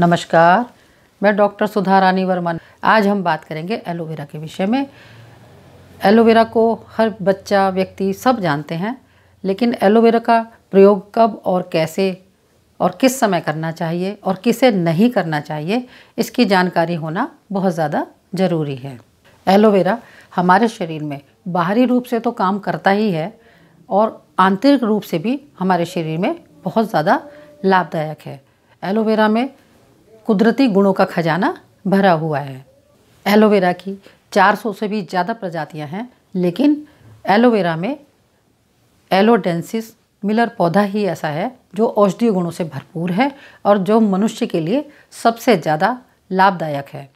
नमस्कार मैं डॉक्टर सुधा रानी वर्मा आज हम बात करेंगे एलोवेरा के विषय में एलोवेरा को हर बच्चा व्यक्ति सब जानते हैं लेकिन एलोवेरा का प्रयोग कब और कैसे और किस समय करना चाहिए और किसे नहीं करना चाहिए इसकी जानकारी होना बहुत ज़्यादा ज़रूरी है एलोवेरा हमारे शरीर में बाहरी रूप से तो काम करता ही है और आंतरिक रूप से भी हमारे शरीर में बहुत ज़्यादा लाभदायक है एलोवेरा में कुदरती गुणों का खजाना भरा हुआ है एलोवेरा की 400 से भी ज़्यादा प्रजातियां हैं लेकिन एलोवेरा में एलोडेंसिस मिलर पौधा ही ऐसा है जो औषधीय गुणों से भरपूर है और जो मनुष्य के लिए सबसे ज़्यादा लाभदायक है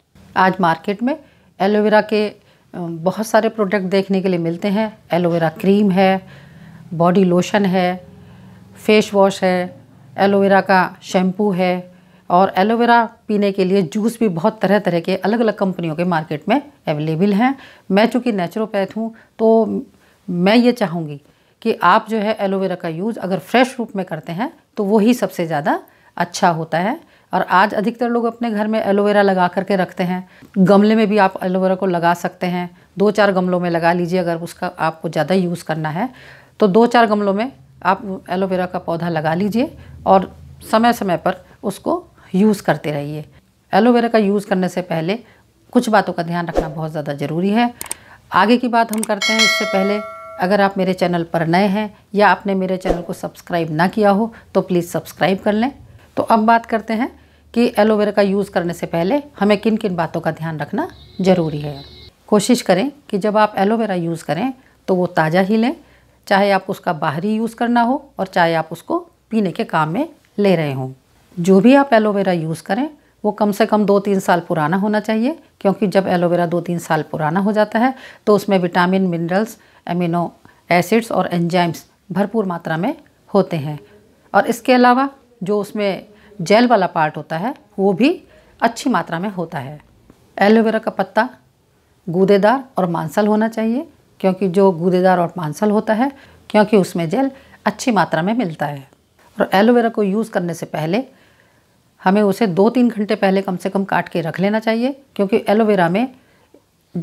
आज मार्केट में एलोवेरा के बहुत सारे प्रोडक्ट देखने के लिए मिलते हैं एलोवेरा क्रीम है बॉडी लोशन है फेस वॉश है एलोवेरा का शैम्पू है और एलोवेरा पीने के लिए जूस भी बहुत तरह तरह के अलग अलग कंपनियों के मार्केट में अवेलेबल हैं मैं चूँकि नेचुरोपैथ हूँ तो मैं ये चाहूँगी कि आप जो है एलोवेरा का यूज़ अगर फ्रेश रूप में करते हैं तो वही सबसे ज़्यादा अच्छा होता है और आज अधिकतर लोग अपने घर में एलोवेरा लगा करके रखते हैं गमले में भी आप एलोवेरा को लगा सकते हैं दो चार गमलों में लगा लीजिए अगर उसका आपको ज़्यादा यूज़ करना है तो दो चार गमलों में आप एलोवेरा का पौधा लगा लीजिए और समय समय पर उसको यूज़ करते रहिए एलोवेरा का यूज़ करने से पहले कुछ बातों का ध्यान रखना बहुत ज़्यादा ज़रूरी है आगे की बात हम करते हैं इससे पहले अगर आप मेरे चैनल पर नए हैं या आपने मेरे चैनल को सब्सक्राइब ना किया हो तो प्लीज़ सब्सक्राइब कर लें तो अब बात करते हैं कि एलोवेरा का यूज़ करने से पहले हमें किन किन बातों का ध्यान रखना ज़रूरी है कोशिश करें कि जब आप एलोवेरा यूज़ करें तो वो ताज़ा ही लें चाहे आप उसका बाहरी यूज़ करना हो और चाहे आप उसको पीने के काम में ले रहे हों जो भी आप एलोवेरा यूज़ करें वो कम से कम दो तीन साल पुराना होना चाहिए क्योंकि जब एलोवेरा दो तीन साल पुराना हो जाता है तो उसमें विटामिन मिनरल्स एमिनो एसिड्स और एंजाइम्स भरपूर मात्रा में होते हैं और इसके अलावा जो उसमें जेल वाला पार्ट होता है वो भी अच्छी मात्रा में होता है एलोवेरा का पत्ता गूदेदार और मांसल होना चाहिए क्योंकि जो गूदेदार और मांसल होता है क्योंकि उसमें जेल अच्छी मात्रा में मिलता है और एलोवेरा को यूज़ करने से पहले हमें उसे दो तीन घंटे पहले कम से कम काट के रख लेना चाहिए क्योंकि एलोवेरा में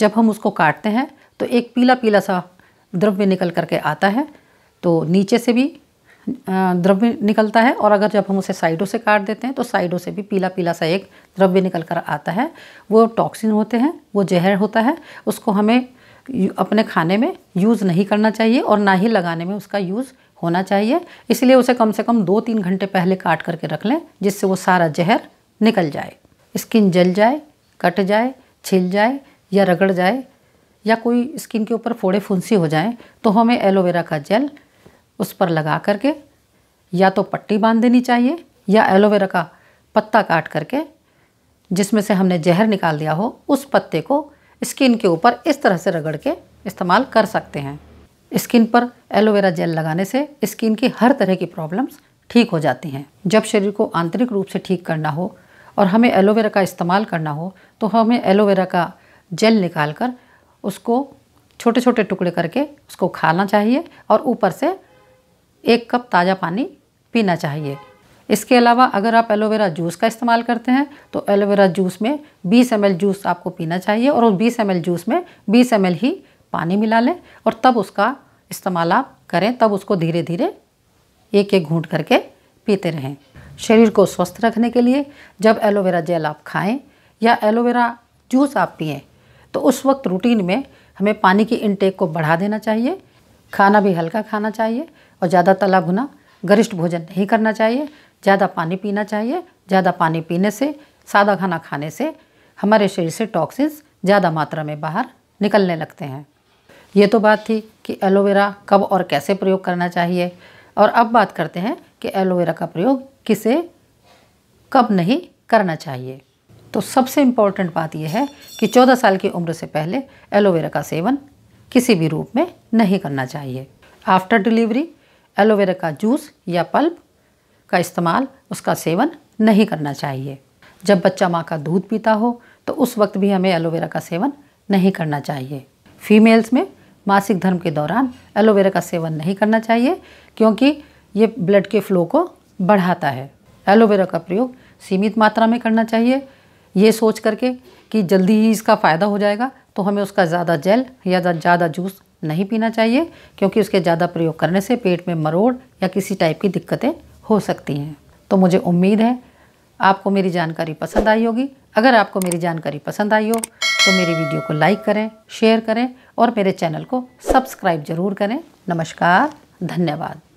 जब हम उसको काटते हैं तो एक पीला पीला सा द्रव्य निकल करके आता है तो नीचे से भी द्रव्य निकलता है और अगर जब हम उसे साइडों से काट देते हैं तो साइडों से भी पीला पीला सा एक द्रव्य निकल कर आता है वो टॉक्सिन होते हैं वो जहर होता है उसको हमें अपने खाने में यूज़ नहीं करना चाहिए और ना ही लगाने में उसका यूज़ होना चाहिए इसलिए उसे कम से कम दो तीन घंटे पहले काट करके रख लें जिससे वो सारा जहर निकल जाए स्किन जल जाए कट जाए छिल जाए या रगड़ जाए या कोई स्किन के ऊपर फोड़े फुंसी हो जाएं तो हमें एलोवेरा का जेल उस पर लगा करके या तो पट्टी बांध देनी चाहिए या एलोवेरा का पत्ता काट करके जिसमें से हमने जहर निकाल दिया हो उस पत्ते को स्किन के ऊपर इस तरह से रगड़ के इस्तेमाल कर सकते हैं स्किन पर एलोवेरा जेल लगाने से स्किन की हर तरह की प्रॉब्लम्स ठीक हो जाती हैं जब शरीर को आंतरिक रूप से ठीक करना हो और हमें एलोवेरा का इस्तेमाल करना हो तो हमें एलोवेरा का जेल निकाल कर उसको छोटे छोटे टुकड़े करके उसको खाना चाहिए और ऊपर से एक कप ताज़ा पानी पीना चाहिए इसके अलावा अगर आप एलोवेरा जूस का इस्तेमाल करते हैं तो एलोवेरा जूस में 20 एम जूस आपको पीना चाहिए और उस 20 एम जूस में 20 एम ही पानी मिला लें और तब उसका इस्तेमाल आप करें तब उसको धीरे धीरे एक एक घूंट करके पीते रहें शरीर को स्वस्थ रखने के लिए जब एलोवेरा जेल आप खाएं या एलोवेरा जूस आप पिए तो उस वक्त रूटीन में हमें पानी की इनटेक को बढ़ा देना चाहिए खाना भी हल्का खाना चाहिए और ज़्यादा तला भुना गरिष्ठ भोजन नहीं करना चाहिए ज़्यादा पानी पीना चाहिए ज़्यादा पानी पीने से सादा खाना खाने से हमारे शरीर से टॉक्सिन्स ज़्यादा मात्रा में बाहर निकलने लगते हैं ये तो बात थी कि एलोवेरा कब और कैसे प्रयोग करना चाहिए और अब बात करते हैं कि एलोवेरा का प्रयोग किसे कब नहीं करना चाहिए तो सबसे इम्पॉर्टेंट बात यह है कि 14 साल की उम्र से पहले एलोवेरा का सेवन किसी भी रूप में नहीं करना चाहिए आफ्टर डिलीवरी एलोवेरा का जूस या पल्प का इस्तेमाल उसका सेवन नहीं करना चाहिए जब बच्चा माँ का दूध पीता हो तो उस वक्त भी हमें एलोवेरा का सेवन नहीं करना चाहिए फीमेल्स में मासिक धर्म के दौरान एलोवेरा का सेवन नहीं करना चाहिए क्योंकि ये ब्लड के फ्लो को बढ़ाता है एलोवेरा का प्रयोग सीमित मात्रा में करना चाहिए ये सोच करके कि जल्दी ही इसका फ़ायदा हो जाएगा तो हमें उसका ज़्यादा जेल या ज़्यादा जूस नहीं पीना चाहिए क्योंकि उसके ज़्यादा प्रयोग करने से पेट में मरोड़ या किसी टाइप की दिक्कतें हो सकती हैं तो मुझे उम्मीद है आपको मेरी जानकारी पसंद आई होगी अगर आपको मेरी जानकारी पसंद आई हो तो मेरी वीडियो को लाइक करें शेयर करें और मेरे चैनल को सब्सक्राइब ज़रूर करें नमस्कार धन्यवाद